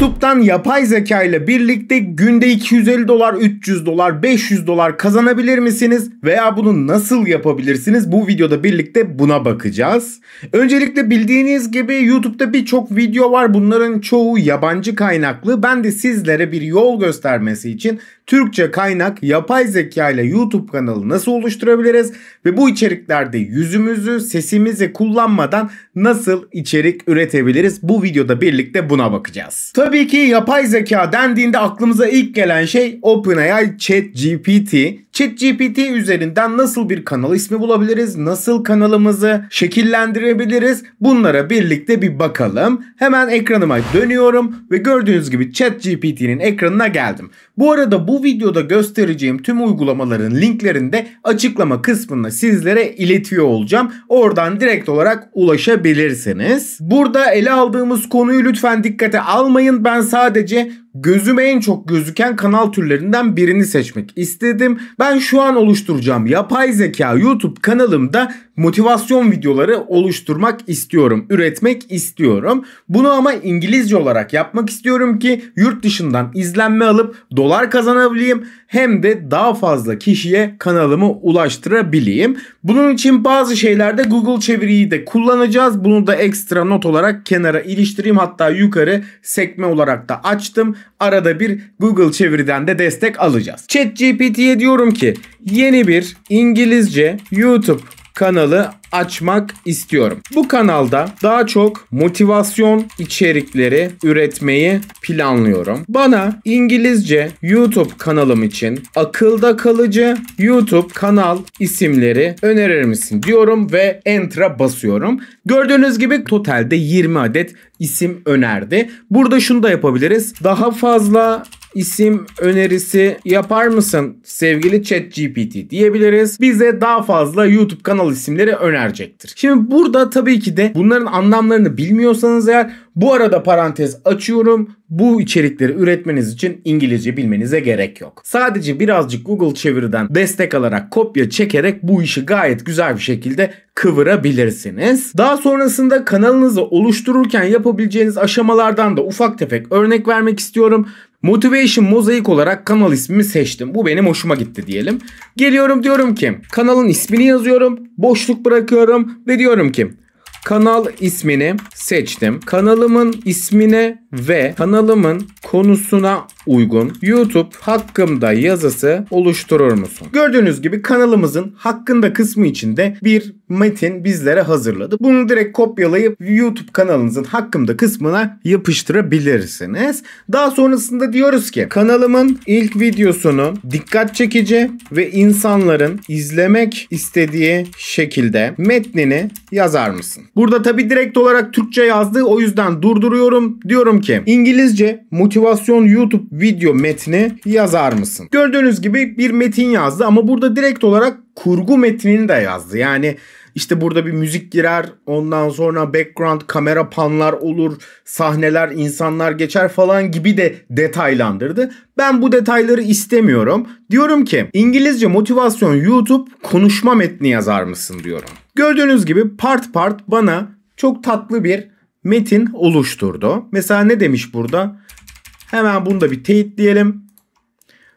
YouTube'dan yapay zeka ile birlikte günde 250 dolar, 300 dolar, 500 dolar kazanabilir misiniz? Veya bunu nasıl yapabilirsiniz? Bu videoda birlikte buna bakacağız. Öncelikle bildiğiniz gibi YouTube'da birçok video var. Bunların çoğu yabancı kaynaklı. Ben de sizlere bir yol göstermesi için Türkçe kaynak yapay zeka ile YouTube kanalı nasıl oluşturabiliriz? Ve bu içeriklerde yüzümüzü, sesimizi kullanmadan nasıl içerik üretebiliriz? Bu videoda birlikte buna bakacağız. Tabii Tabii ki yapay zeka dendiğinde aklımıza ilk gelen şey OpenAI ChatGPT. ChatGPT üzerinden nasıl bir kanal ismi bulabiliriz? Nasıl kanalımızı şekillendirebiliriz? Bunlara birlikte bir bakalım. Hemen ekranıma dönüyorum ve gördüğünüz gibi ChatGPT'nin ekranına geldim. Bu arada bu videoda göstereceğim tüm uygulamaların linklerini de açıklama kısmında sizlere iletiyor olacağım. Oradan direkt olarak ulaşabilirsiniz. Burada ele aldığımız konuyu lütfen dikkate almayın. Ben sadece gözüme en çok gözüken kanal türlerinden birini seçmek istedim. Ben şu an oluşturacağım yapay zeka YouTube kanalımda motivasyon videoları oluşturmak istiyorum, üretmek istiyorum. Bunu ama İngilizce olarak yapmak istiyorum ki yurt dışından izlenme alıp dolar kazanabileyim hem de daha fazla kişiye kanalımı ulaştırabileyim. Bunun için bazı şeylerde Google çeviriyi de kullanacağız. Bunu da ekstra not olarak kenara iliştireyim. Hatta yukarı sekme olarak da açtım. Arada bir Google çeviriden de destek alacağız. ChatGPT'ye diyorum ki yeni bir İngilizce YouTube kanalı açmak istiyorum. Bu kanalda daha çok motivasyon içerikleri üretmeyi planlıyorum. Bana İngilizce YouTube kanalım için akılda kalıcı YouTube kanal isimleri önerir misin diyorum ve enter'a basıyorum. Gördüğünüz gibi totalde 20 adet isim önerdi. Burada şunu da yapabiliriz. Daha fazla isim önerisi yapar mısın sevgili Chat GPT diyebiliriz. Bize daha fazla YouTube kanal isimleri önerecektir. Şimdi burada tabii ki de bunların anlamlarını bilmiyorsanız eğer bu arada parantez açıyorum. Bu içerikleri üretmeniz için İngilizce bilmenize gerek yok. Sadece birazcık Google çeviriden destek alarak kopya çekerek bu işi gayet güzel bir şekilde kıvırabilirsiniz. Daha sonrasında kanalınızı oluştururken yapabileceğiniz aşamalardan da ufak tefek örnek vermek istiyorum. Motivation Mozaik olarak kanal ismimi seçtim. Bu benim hoşuma gitti diyelim. Geliyorum diyorum ki kanalın ismini yazıyorum. Boşluk bırakıyorum ve diyorum ki kanal ismini seçtim. Kanalımın ismine ve kanalımın konusuna uygun YouTube hakkımda yazısı oluşturur musun? Gördüğünüz gibi kanalımızın hakkında kısmı içinde bir metin bizlere hazırladı. Bunu direkt kopyalayıp YouTube kanalınızın hakkımda kısmına yapıştırabilirsiniz. Daha sonrasında diyoruz ki kanalımın ilk videosunu dikkat çekici ve insanların izlemek istediği şekilde metnini yazar mısın? Burada tabi direkt olarak Türkçe yazdı o yüzden durduruyorum. Diyorum ki İngilizce motivasyon YouTube video metni yazar mısın? Gördüğünüz gibi bir metin yazdı ama burada direkt olarak kurgu metnini de yazdı. Yani işte burada bir müzik girer, ondan sonra background kamera panlar olur, sahneler, insanlar geçer falan gibi de detaylandırdı. Ben bu detayları istemiyorum. Diyorum ki İngilizce motivasyon YouTube konuşma metni yazar mısın diyorum. Gördüğünüz gibi part part bana çok tatlı bir metin oluşturdu. Mesela ne demiş burada? Hemen bunu da bir teyitleyelim.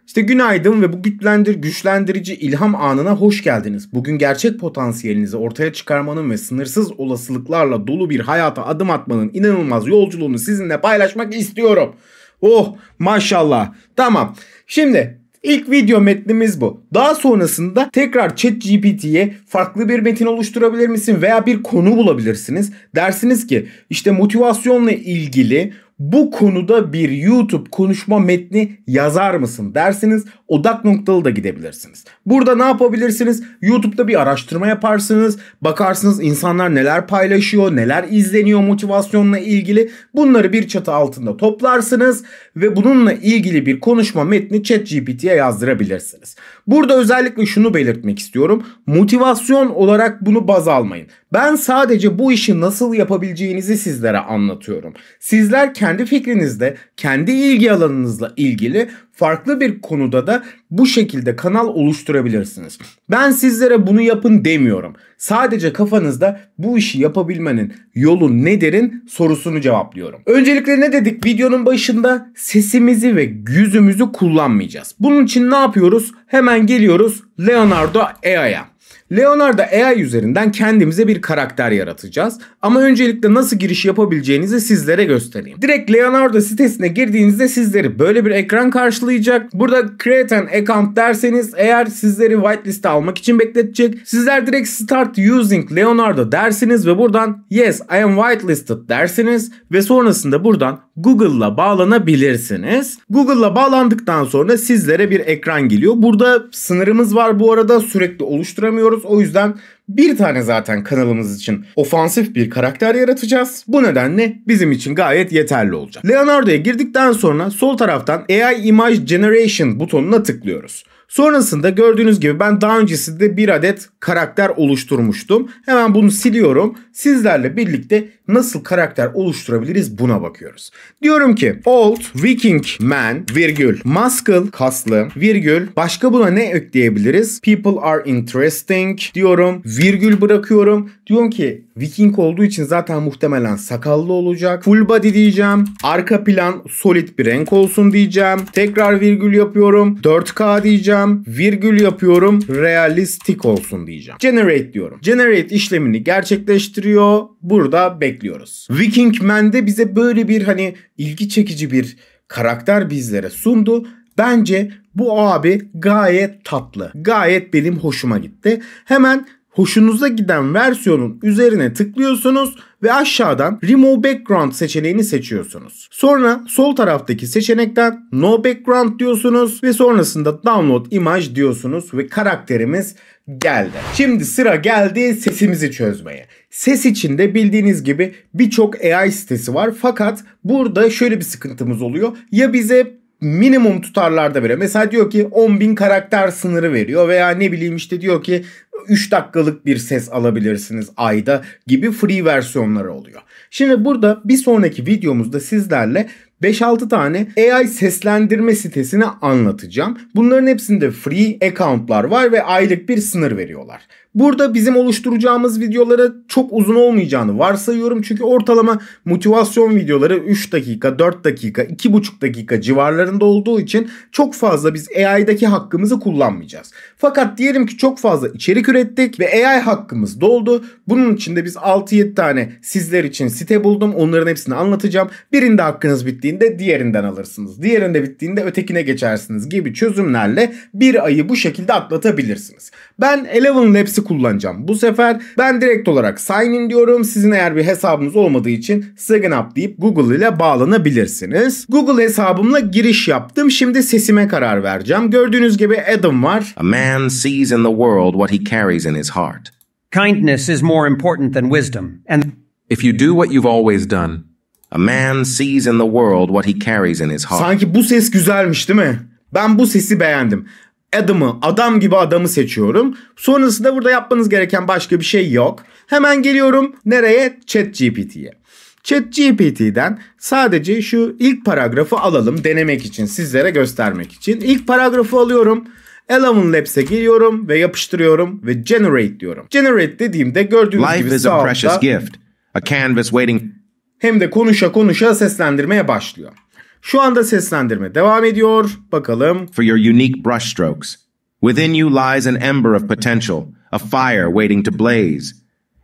İşte günaydın ve bu güçlendir, güçlendirici ilham anına hoş geldiniz. Bugün gerçek potansiyelinizi ortaya çıkarmanın ve sınırsız olasılıklarla dolu bir hayata adım atmanın inanılmaz yolculuğunu sizinle paylaşmak istiyorum. Oh maşallah. Tamam. Şimdi ilk video metnimiz bu. Daha sonrasında tekrar Chat GPT'ye farklı bir metin oluşturabilir misin veya bir konu bulabilirsiniz. Dersiniz ki işte motivasyonla ilgili bu konuda bir YouTube konuşma metni yazar mısın dersiniz odak noktalı da gidebilirsiniz. Burada ne yapabilirsiniz? YouTube'da bir araştırma yaparsınız. Bakarsınız insanlar neler paylaşıyor, neler izleniyor motivasyonla ilgili. Bunları bir çatı altında toplarsınız ve bununla ilgili bir konuşma metni ChatGPT'ye yazdırabilirsiniz. Burada özellikle şunu belirtmek istiyorum. Motivasyon olarak bunu baz almayın. Ben sadece bu işi nasıl yapabileceğinizi sizlere anlatıyorum. Sizler kendi fikrinizde, kendi ilgi alanınızla ilgili farklı bir konuda da bu şekilde kanal oluşturabilirsiniz. Ben sizlere bunu yapın demiyorum. Sadece kafanızda bu işi yapabilmenin yolu nedir'in sorusunu cevaplıyorum. Öncelikle ne dedik? Videonun başında sesimizi ve yüzümüzü kullanmayacağız. Bunun için ne yapıyoruz? Hemen geliyoruz Leonardo EA'ya. Leonardo AI üzerinden kendimize bir karakter yaratacağız. Ama öncelikle nasıl giriş yapabileceğinizi sizlere göstereyim. Direkt Leonardo sitesine girdiğinizde sizleri böyle bir ekran karşılayacak. Burada create an account derseniz eğer sizleri whitelist'e almak için bekletecek. Sizler direkt start using Leonardo dersiniz ve buradan yes I am whitelisted dersiniz ve sonrasında buradan Google'la bağlanabilirsiniz. Google'la bağlandıktan sonra sizlere bir ekran geliyor. Burada sınırımız var bu arada sürekli oluşturamıyoruz istiyoruz. O yüzden bir tane zaten kanalımız için ofansif bir karakter yaratacağız. Bu nedenle bizim için gayet yeterli olacak. Leonardo'ya girdikten sonra sol taraftan AI Image Generation butonuna tıklıyoruz. Sonrasında gördüğünüz gibi ben daha öncesinde bir adet karakter oluşturmuştum. Hemen bunu siliyorum. Sizlerle birlikte nasıl karakter oluşturabiliriz buna bakıyoruz. Diyorum ki old viking man virgül muscle kaslı virgül başka buna ne ekleyebiliriz? People are interesting diyorum virgül bırakıyorum. Diyorum ki viking olduğu için zaten muhtemelen sakallı olacak. Full body diyeceğim. Arka plan solid bir renk olsun diyeceğim. Tekrar virgül yapıyorum. 4K diyeceğim. Virgül yapıyorum. Realistik olsun diyeceğim. Generate diyorum. Generate işlemini gerçekleştiriyor. Burada bekliyorum bekliyoruz. Viking Man'de bize böyle bir hani ilgi çekici bir karakter bizlere sundu. Bence bu abi gayet tatlı. Gayet benim hoşuma gitti. Hemen hoşunuza giden versiyonun üzerine tıklıyorsunuz ve aşağıdan Remove Background seçeneğini seçiyorsunuz. Sonra sol taraftaki seçenekten No Background diyorsunuz ve sonrasında Download Image diyorsunuz ve karakterimiz geldi. Şimdi sıra geldi sesimizi çözmeye. Ses içinde bildiğiniz gibi birçok AI sitesi var fakat burada şöyle bir sıkıntımız oluyor. Ya bize minimum tutarlarda veriyor. Mesela diyor ki 10.000 karakter sınırı veriyor veya ne bileyim işte diyor ki 3 dakikalık bir ses alabilirsiniz ayda gibi free versiyonları oluyor. Şimdi burada bir sonraki videomuzda sizlerle 5-6 tane AI seslendirme sitesini anlatacağım. Bunların hepsinde free accountlar var ve aylık bir sınır veriyorlar. Burada bizim oluşturacağımız videolara çok uzun olmayacağını varsayıyorum. Çünkü ortalama motivasyon videoları 3 dakika, 4 dakika, 2,5 dakika civarlarında olduğu için çok fazla biz AI'daki hakkımızı kullanmayacağız. Fakat diyelim ki çok fazla içerik ürettik ve AI hakkımız doldu. Bunun için de biz 6-7 tane sizler için site buldum. Onların hepsini anlatacağım. Birinde hakkınız bitti bittiğinde diğerinden alırsınız. Diğerinde bittiğinde ötekine geçersiniz gibi çözümlerle bir ayı bu şekilde atlatabilirsiniz. Ben Eleven Labs'i kullanacağım. Bu sefer ben direkt olarak sign in diyorum. Sizin eğer bir hesabınız olmadığı için sign up deyip Google ile bağlanabilirsiniz. Google hesabımla giriş yaptım. Şimdi sesime karar vereceğim. Gördüğünüz gibi Adam var. A man sees in the world what he carries in his heart. Kindness is more important than wisdom and If you do what you've always done, A man sees in the world what he carries in his heart. Sanki bu ses güzelmiş değil mi? Ben bu sesi beğendim. Adamı, adam gibi adamı seçiyorum. Sonrasında burada yapmanız gereken başka bir şey yok. Hemen geliyorum nereye? Chat Chat GPT'den sadece şu ilk paragrafı alalım denemek için, sizlere göstermek için. İlk paragrafı alıyorum. Eleven Labs'e giriyorum ve yapıştırıyorum ve generate diyorum. Generate dediğimde gördüğünüz Life gibi precious gift. A canvas waiting hem de konuşa konuşa seslendirmeye başlıyor. Şu anda seslendirme devam ediyor. Bakalım. For your unique brushstrokes. Within you lies an ember of potential, a fire waiting to blaze.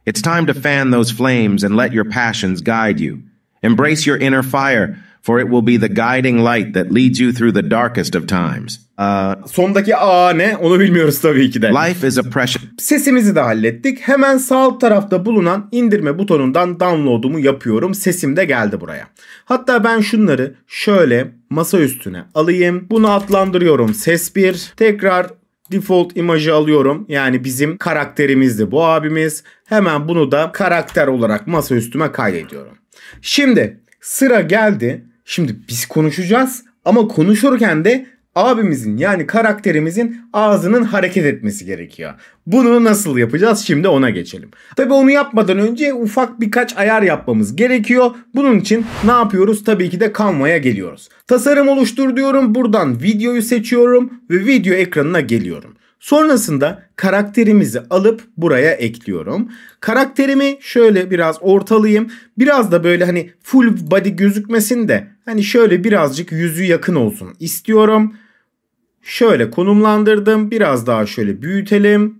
It's time to fan those flames and let your passions guide you. Embrace your inner fire for it will be the guiding light that leads you through the darkest of times. Uh, Sondaki A ne onu bilmiyoruz tabii ki de. Life is a precious. Sesimizi de hallettik. Hemen sağ alt tarafta bulunan indirme butonundan downloadumu yapıyorum. Sesim de geldi buraya. Hatta ben şunları şöyle masa üstüne alayım. Bunu adlandırıyorum ses 1. Tekrar default imajı alıyorum. Yani bizim karakterimizdi bu abimiz. Hemen bunu da karakter olarak masa üstüme kaydediyorum. Şimdi sıra geldi Şimdi biz konuşacağız ama konuşurken de abimizin yani karakterimizin ağzının hareket etmesi gerekiyor. Bunu nasıl yapacağız şimdi ona geçelim. Tabii onu yapmadan önce ufak birkaç ayar yapmamız gerekiyor. Bunun için ne yapıyoruz? Tabii ki de Canva'ya geliyoruz. Tasarım oluştur diyorum. Buradan videoyu seçiyorum ve video ekranına geliyorum. Sonrasında karakterimizi alıp buraya ekliyorum. Karakterimi şöyle biraz ortalayayım. Biraz da böyle hani full body gözükmesin de hani şöyle birazcık yüzü yakın olsun istiyorum. Şöyle konumlandırdım. Biraz daha şöyle büyütelim.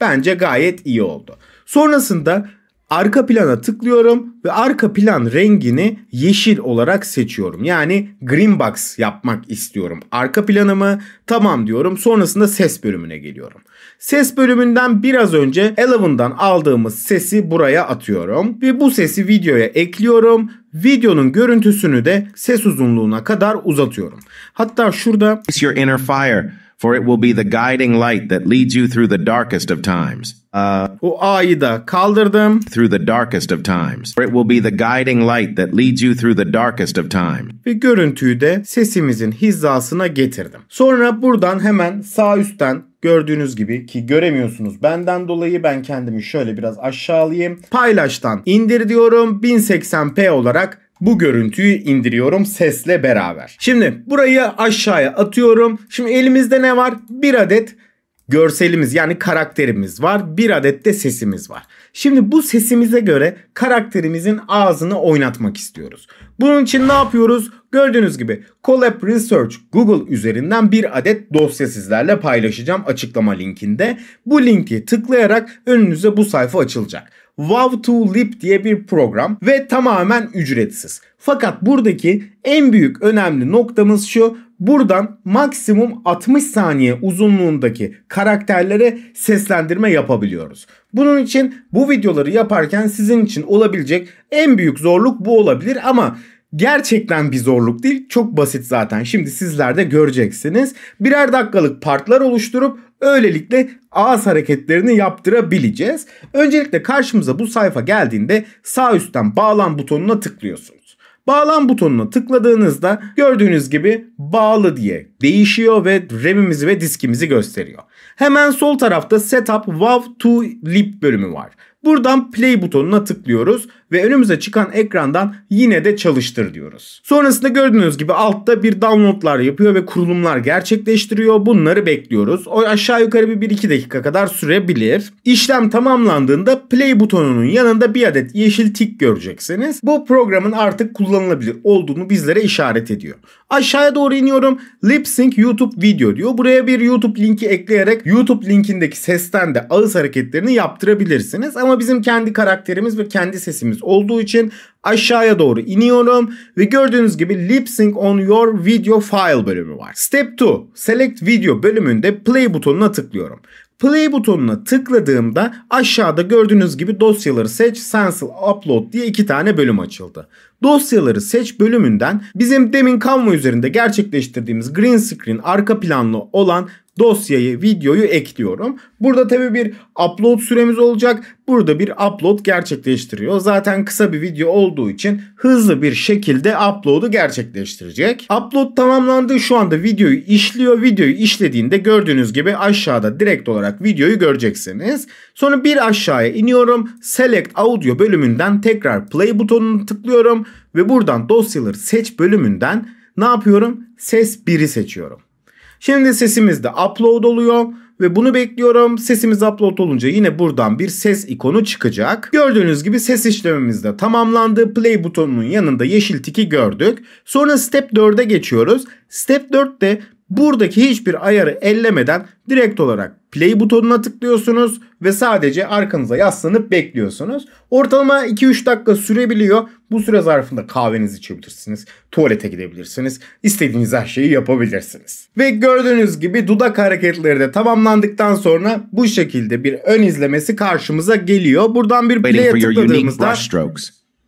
Bence gayet iyi oldu. Sonrasında Arka plana tıklıyorum ve arka plan rengini yeşil olarak seçiyorum. Yani green box yapmak istiyorum. Arka planımı tamam diyorum. Sonrasında ses bölümüne geliyorum. Ses bölümünden biraz önce Eleven'dan aldığımız sesi buraya atıyorum. Ve bu sesi videoya ekliyorum. Videonun görüntüsünü de ses uzunluğuna kadar uzatıyorum. Hatta şurada... It's your inner fire for it will be the guiding light that leads you through the darkest of times. Uh, o A'yı da kaldırdım. Through the darkest of times. For it will be the guiding light that leads you through the darkest of time. Ve görüntüyü de sesimizin hizasına getirdim. Sonra buradan hemen sağ üstten gördüğünüz gibi ki göremiyorsunuz benden dolayı ben kendimi şöyle biraz aşağı alayım. Paylaştan indir diyorum 1080p olarak bu görüntüyü indiriyorum sesle beraber. Şimdi burayı aşağıya atıyorum. Şimdi elimizde ne var? Bir adet görselimiz yani karakterimiz var. Bir adet de sesimiz var. Şimdi bu sesimize göre karakterimizin ağzını oynatmak istiyoruz. Bunun için ne yapıyoruz? Gördüğünüz gibi Colab Research Google üzerinden bir adet dosya sizlerle paylaşacağım açıklama linkinde. Bu linki tıklayarak önünüze bu sayfa açılacak. Wow to Lip diye bir program ve tamamen ücretsiz. Fakat buradaki en büyük önemli noktamız şu. Buradan maksimum 60 saniye uzunluğundaki karakterlere seslendirme yapabiliyoruz. Bunun için bu videoları yaparken sizin için olabilecek en büyük zorluk bu olabilir ama gerçekten bir zorluk değil. Çok basit zaten. Şimdi sizler de göreceksiniz. Birer dakikalık partlar oluşturup Öylelikle ağız hareketlerini yaptırabileceğiz. Öncelikle karşımıza bu sayfa geldiğinde sağ üstten bağlan butonuna tıklıyorsunuz. Bağlan butonuna tıkladığınızda gördüğünüz gibi bağlı diye değişiyor ve RAM'imizi ve diskimizi gösteriyor. Hemen sol tarafta Setup WAV to Lib bölümü var. Buradan play butonuna tıklıyoruz ve önümüze çıkan ekrandan yine de çalıştır diyoruz. Sonrasında gördüğünüz gibi altta bir downloadlar yapıyor ve kurulumlar gerçekleştiriyor. Bunları bekliyoruz. O aşağı yukarı bir 1-2 dakika kadar sürebilir. İşlem tamamlandığında play butonunun yanında bir adet yeşil tik göreceksiniz. Bu programın artık kullanılabilir olduğunu bizlere işaret ediyor. Aşağıya doğru iniyorum. Lip Sync YouTube video diyor. Buraya bir YouTube linki ekleyerek YouTube linkindeki sesten de ağız hareketlerini yaptırabilirsiniz. Ama bizim kendi karakterimiz ve kendi sesimiz olduğu için aşağıya doğru iniyorum ve gördüğünüz gibi Lip Sync on your video file bölümü var. Step 2 Select Video bölümünde play butonuna tıklıyorum. Play butonuna tıkladığımda aşağıda gördüğünüz gibi dosyaları seç, cancel Upload diye iki tane bölüm açıldı. Dosyaları seç bölümünden bizim demin Canva üzerinde gerçekleştirdiğimiz green screen arka planlı olan dosyayı, videoyu ekliyorum. Burada tabii bir upload süremiz olacak. Burada bir upload gerçekleştiriyor. Zaten kısa bir video olduğu için hızlı bir şekilde upload'u gerçekleştirecek. Upload tamamlandı. Şu anda videoyu işliyor. Videoyu işlediğinde gördüğünüz gibi aşağıda direkt olarak videoyu göreceksiniz. Sonra bir aşağıya iniyorum. Select Audio bölümünden tekrar play butonunu tıklıyorum ve buradan dosyaları seç bölümünden ne yapıyorum? Ses 1'i seçiyorum. Şimdi sesimiz de upload oluyor ve bunu bekliyorum. Sesimiz upload olunca yine buradan bir ses ikonu çıkacak. Gördüğünüz gibi ses işlemimiz de tamamlandı. Play butonunun yanında yeşil tiki gördük. Sonra step 4'e geçiyoruz. Step 4'te Buradaki hiçbir ayarı ellemeden direkt olarak play butonuna tıklıyorsunuz ve sadece arkanıza yaslanıp bekliyorsunuz. Ortalama 2-3 dakika sürebiliyor. Bu süre zarfında kahvenizi içebilirsiniz, tuvalete gidebilirsiniz, istediğiniz her şeyi yapabilirsiniz. Ve gördüğünüz gibi dudak hareketleri de tamamlandıktan sonra bu şekilde bir ön izlemesi karşımıza geliyor. Buradan bir play'e tıkladığımızda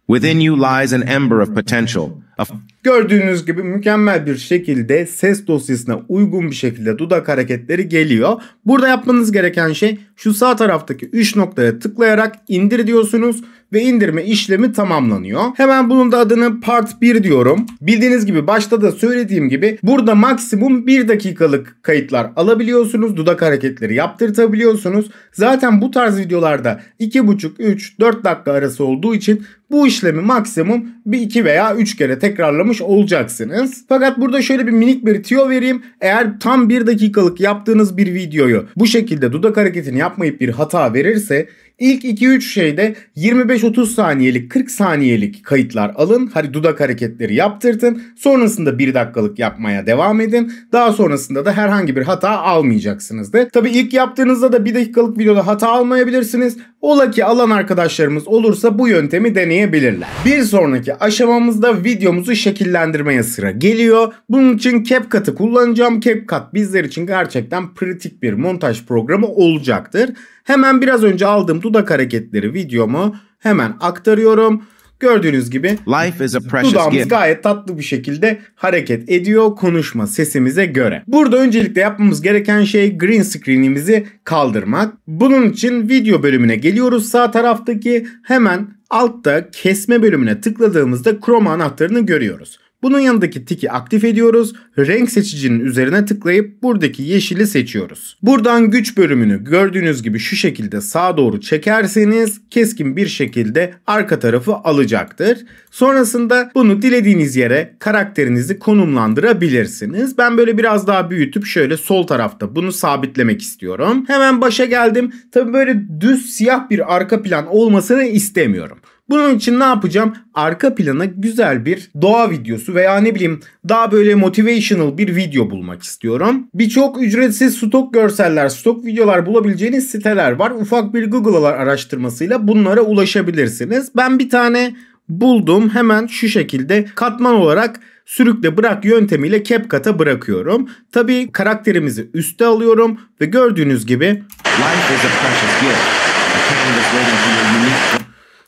Within you lies an ember of potential, a Gördüğünüz gibi mükemmel bir şekilde ses dosyasına uygun bir şekilde dudak hareketleri geliyor. Burada yapmanız gereken şey şu sağ taraftaki 3 noktaya tıklayarak indir diyorsunuz ve indirme işlemi tamamlanıyor. Hemen bunun da adını part 1 diyorum. Bildiğiniz gibi başta da söylediğim gibi burada maksimum 1 dakikalık kayıtlar alabiliyorsunuz. Dudak hareketleri yaptırtabiliyorsunuz. Zaten bu tarz videolarda 2,5, 3, 4 dakika arası olduğu için bu işlemi maksimum bir iki veya üç kere tekrarlamış olacaksınız. Fakat burada şöyle bir minik bir tüyo vereyim. Eğer tam bir dakikalık yaptığınız bir videoyu bu şekilde dudak hareketini yapmayıp bir hata verirse İlk 2-3 şeyde 25-30 saniyelik 40 saniyelik kayıtlar alın. Hadi dudak hareketleri yaptırtın. Sonrasında 1 dakikalık yapmaya devam edin. Daha sonrasında da herhangi bir hata almayacaksınız de. Tabi ilk yaptığınızda da 1 dakikalık videoda hata almayabilirsiniz. Ola ki alan arkadaşlarımız olursa bu yöntemi deneyebilirler. Bir sonraki aşamamızda videomuzu şekillendirmeye sıra geliyor. Bunun için CapCut'ı kullanacağım. CapCut bizler için gerçekten pratik bir montaj programı olacaktır. Hemen biraz önce aldığım dudak hareketleri videomu hemen aktarıyorum. Gördüğünüz gibi Life is a dudağımız gift. gayet tatlı bir şekilde hareket ediyor konuşma sesimize göre. Burada öncelikle yapmamız gereken şey green screen'imizi kaldırmak. Bunun için video bölümüne geliyoruz. Sağ taraftaki hemen altta kesme bölümüne tıkladığımızda Chrome anahtarını görüyoruz. Bunun yanındaki tiki aktif ediyoruz. Renk seçicinin üzerine tıklayıp buradaki yeşili seçiyoruz. Buradan güç bölümünü gördüğünüz gibi şu şekilde sağa doğru çekerseniz keskin bir şekilde arka tarafı alacaktır. Sonrasında bunu dilediğiniz yere karakterinizi konumlandırabilirsiniz. Ben böyle biraz daha büyütüp şöyle sol tarafta bunu sabitlemek istiyorum. Hemen başa geldim. Tabii böyle düz siyah bir arka plan olmasını istemiyorum. Bunun için ne yapacağım? Arka plana güzel bir doğa videosu veya ne bileyim daha böyle motivational bir video bulmak istiyorum. Birçok ücretsiz stok görseller, stok videolar bulabileceğiniz siteler var. Ufak bir Google'lar araştırmasıyla bunlara ulaşabilirsiniz. Ben bir tane buldum. Hemen şu şekilde katman olarak sürükle bırak yöntemiyle CapCut'a bırakıyorum. Tabi karakterimizi üste alıyorum ve gördüğünüz gibi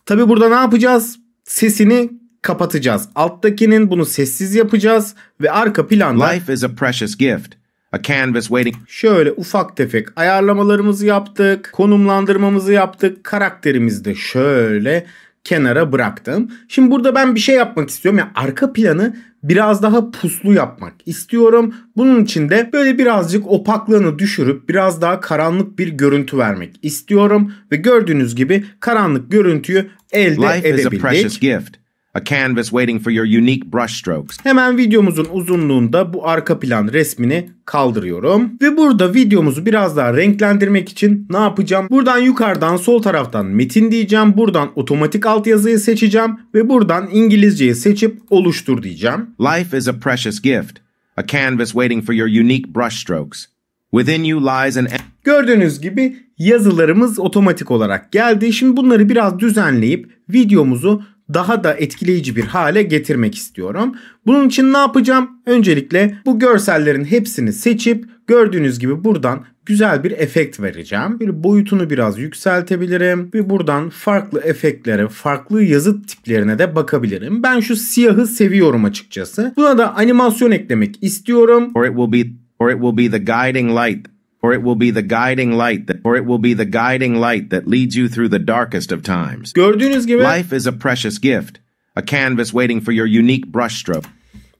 Tabi burada ne yapacağız? Sesini kapatacağız. Alttakinin bunu sessiz yapacağız ve arka planda Life is a precious gift. A canvas waiting. Şöyle ufak tefek ayarlamalarımızı yaptık, konumlandırmamızı yaptık, karakterimizi de şöyle kenara bıraktım. Şimdi burada ben bir şey yapmak istiyorum. Yani arka planı biraz daha puslu yapmak istiyorum. Bunun için de böyle birazcık opaklığını düşürüp biraz daha karanlık bir görüntü vermek istiyorum. Ve gördüğünüz gibi karanlık görüntüyü elde Life edebildik. A canvas waiting for your unique brush strokes. Hemen videomuzun uzunluğunda bu arka plan resmini kaldırıyorum. Ve burada videomuzu biraz daha renklendirmek için ne yapacağım? Buradan yukarıdan sol taraftan metin diyeceğim. Buradan otomatik altyazıyı seçeceğim. Ve buradan İngilizceyi seçip oluştur diyeceğim. Life is a precious gift. A canvas waiting for your unique brush strokes. Within you lies an... Gördüğünüz gibi yazılarımız otomatik olarak geldi. Şimdi bunları biraz düzenleyip videomuzu daha da etkileyici bir hale getirmek istiyorum. Bunun için ne yapacağım? Öncelikle bu görsellerin hepsini seçip gördüğünüz gibi buradan güzel bir efekt vereceğim. Bir boyutunu biraz yükseltebilirim ve buradan farklı efektlere, farklı yazı tiplerine de bakabilirim. Ben şu siyahı seviyorum açıkçası. Buna da animasyon eklemek istiyorum. Or it will be or it will be the guiding light or it will be the guiding light that or it will be the guiding light that leads you through the darkest of times. Gördüğünüz gibi life is a precious gift, a canvas waiting for your unique brushstroke.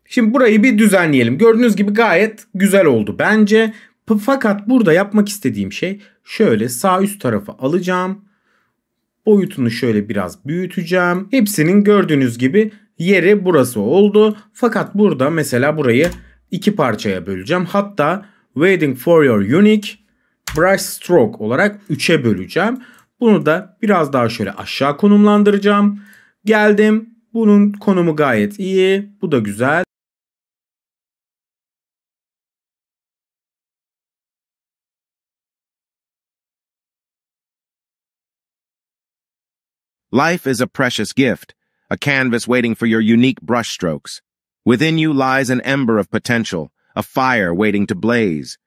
Şimdi burayı bir düzenleyelim. Gördüğünüz gibi gayet güzel oldu bence. Fakat burada yapmak istediğim şey şöyle sağ üst tarafı alacağım. Boyutunu şöyle biraz büyüteceğim. Hepsinin gördüğünüz gibi yeri burası oldu. Fakat burada mesela burayı iki parçaya böleceğim. Hatta Waiting for your unique brush stroke olarak 3'e böleceğim. Bunu da biraz daha şöyle aşağı konumlandıracağım. Geldim. Bunun konumu gayet iyi. Bu da güzel. Life is a precious gift, a canvas waiting for your unique brushstrokes. Within you lies an ember of potential, a fire waiting to blaze.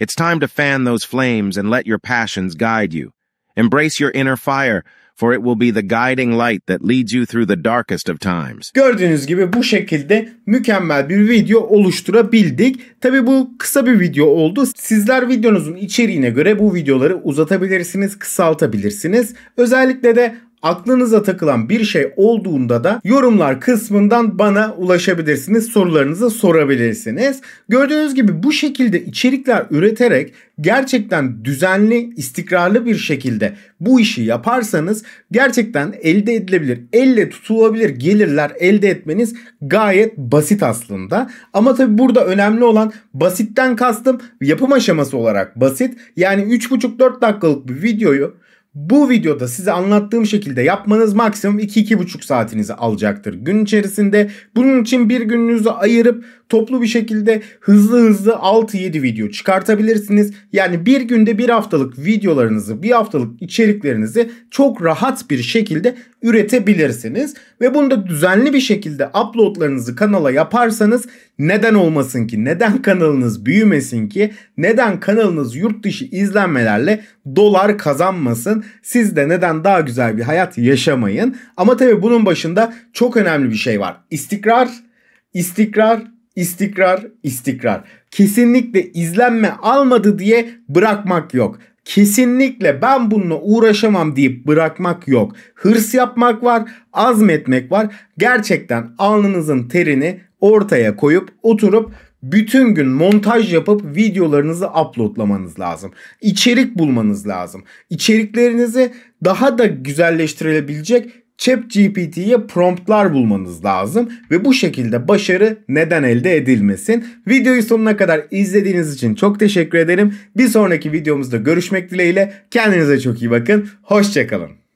It's time to fan those flames and let your passions guide you. Embrace your inner fire, for it will be the guiding light that leads you through the darkest of times. Gördüğünüz gibi bu şekilde mükemmel bir video oluşturabildik. Tabii bu kısa bir video oldu. Sizler videonuzun içeriğine göre bu videoları uzatabilirsiniz, kısaltabilirsiniz. Özellikle de aklınıza takılan bir şey olduğunda da yorumlar kısmından bana ulaşabilirsiniz. Sorularınızı sorabilirsiniz. Gördüğünüz gibi bu şekilde içerikler üreterek gerçekten düzenli, istikrarlı bir şekilde bu işi yaparsanız gerçekten elde edilebilir, elle tutulabilir gelirler elde etmeniz gayet basit aslında. Ama tabi burada önemli olan basitten kastım yapım aşaması olarak basit. Yani 3,5-4 dakikalık bir videoyu bu videoda size anlattığım şekilde yapmanız maksimum 2-2,5 saatinizi alacaktır gün içerisinde. Bunun için bir gününüzü ayırıp toplu bir şekilde hızlı hızlı 6-7 video çıkartabilirsiniz. Yani bir günde bir haftalık videolarınızı, bir haftalık içeriklerinizi çok rahat bir şekilde üretebilirsiniz. Ve bunu da düzenli bir şekilde uploadlarınızı kanala yaparsanız neden olmasın ki? Neden kanalınız büyümesin ki? Neden kanalınız yurt dışı izlenmelerle dolar kazanmasın? Siz de neden daha güzel bir hayat yaşamayın? Ama tabi bunun başında çok önemli bir şey var. İstikrar, istikrar, istikrar, istikrar. Kesinlikle izlenme almadı diye bırakmak yok. Kesinlikle ben bununla uğraşamam deyip bırakmak yok. Hırs yapmak var, azmetmek var. Gerçekten alnınızın terini ortaya koyup oturup bütün gün montaj yapıp videolarınızı uploadlamanız lazım. İçerik bulmanız lazım. İçeriklerinizi daha da güzelleştirilebilecek GPT'ye promptlar bulmanız lazım ve bu şekilde başarı neden elde edilmesin. Videoyu sonuna kadar izlediğiniz için çok teşekkür ederim. Bir sonraki videomuzda görüşmek dileğiyle. Kendinize çok iyi bakın. Hoşçakalın.